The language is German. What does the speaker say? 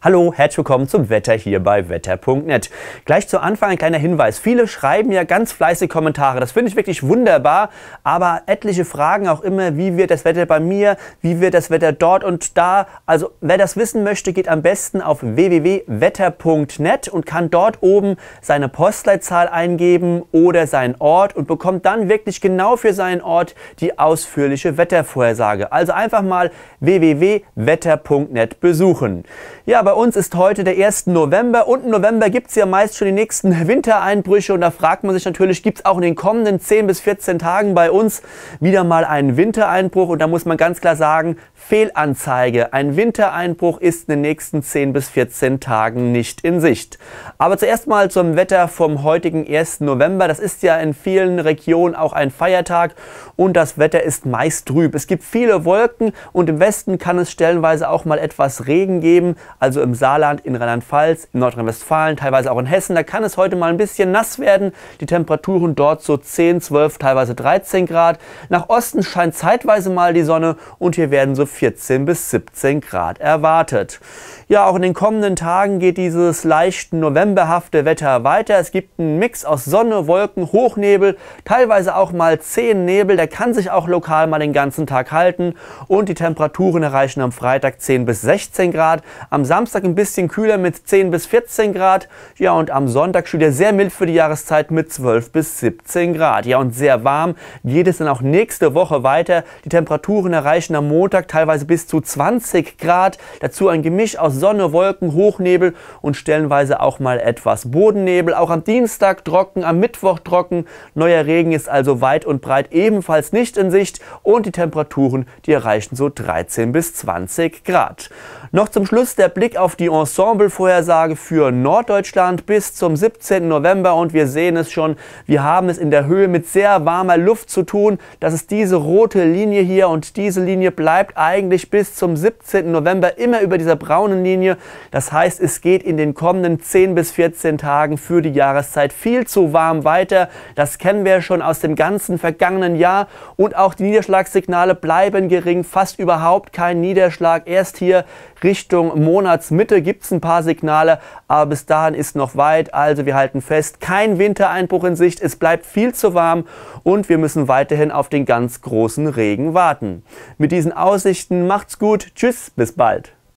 Hallo, herzlich willkommen zum Wetter hier bei wetter.net. Gleich zu Anfang ein kleiner Hinweis. Viele schreiben ja ganz fleißig Kommentare. Das finde ich wirklich wunderbar. Aber etliche fragen auch immer, wie wird das Wetter bei mir? Wie wird das Wetter dort und da? Also, wer das wissen möchte, geht am besten auf www.wetter.net und kann dort oben seine Postleitzahl eingeben oder seinen Ort und bekommt dann wirklich genau für seinen Ort die ausführliche Wettervorhersage. Also einfach mal www.wetter.net besuchen. Ja, bei uns ist heute der 1. November und im November gibt es ja meist schon die nächsten Wintereinbrüche und da fragt man sich natürlich, gibt es auch in den kommenden 10 bis 14 Tagen bei uns wieder mal einen Wintereinbruch und da muss man ganz klar sagen, Fehlanzeige. Ein Wintereinbruch ist in den nächsten 10 bis 14 Tagen nicht in Sicht. Aber zuerst mal zum Wetter vom heutigen 1. November. Das ist ja in vielen Regionen auch ein Feiertag und das Wetter ist meist trüb. Es gibt viele Wolken und im Westen kann es stellenweise auch mal etwas Regen geben. Also also im Saarland, in Rheinland-Pfalz, in Nordrhein-Westfalen, teilweise auch in Hessen. Da kann es heute mal ein bisschen nass werden. Die Temperaturen dort so 10, 12, teilweise 13 Grad. Nach Osten scheint zeitweise mal die Sonne und hier werden so 14 bis 17 Grad erwartet. Ja, auch in den kommenden Tagen geht dieses leicht novemberhafte Wetter weiter. Es gibt einen Mix aus Sonne, Wolken, Hochnebel, teilweise auch mal 10 Nebel. Der kann sich auch lokal mal den ganzen Tag halten. Und die Temperaturen erreichen am Freitag 10 bis 16 Grad. Am Samstag Samstag ein bisschen kühler mit 10 bis 14 Grad. Ja, und am Sonntag schon wieder sehr mild für die Jahreszeit mit 12 bis 17 Grad. Ja, und sehr warm geht es dann auch nächste Woche weiter. Die Temperaturen erreichen am Montag teilweise bis zu 20 Grad. Dazu ein Gemisch aus Sonne, Wolken, Hochnebel und stellenweise auch mal etwas Bodennebel. Auch am Dienstag trocken, am Mittwoch trocken. Neuer Regen ist also weit und breit ebenfalls nicht in Sicht und die Temperaturen, die erreichen so 13 bis 20 Grad. Noch zum Schluss der Blick auf die Ensemble-Vorhersage für Norddeutschland bis zum 17. November und wir sehen es schon, wir haben es in der Höhe mit sehr warmer Luft zu tun. Das ist diese rote Linie hier und diese Linie bleibt eigentlich bis zum 17. November immer über dieser braunen Linie. Das heißt, es geht in den kommenden 10 bis 14 Tagen für die Jahreszeit viel zu warm weiter. Das kennen wir schon aus dem ganzen vergangenen Jahr und auch die Niederschlagssignale bleiben gering, fast überhaupt kein Niederschlag. Erst hier Richtung Monatsmitte gibt es ein paar Signale, aber bis dahin ist noch weit. Also wir halten fest, kein Wintereinbruch in Sicht, es bleibt viel zu warm und wir müssen weiterhin auf den ganz großen Regen warten. Mit diesen Aussichten macht's gut, tschüss, bis bald.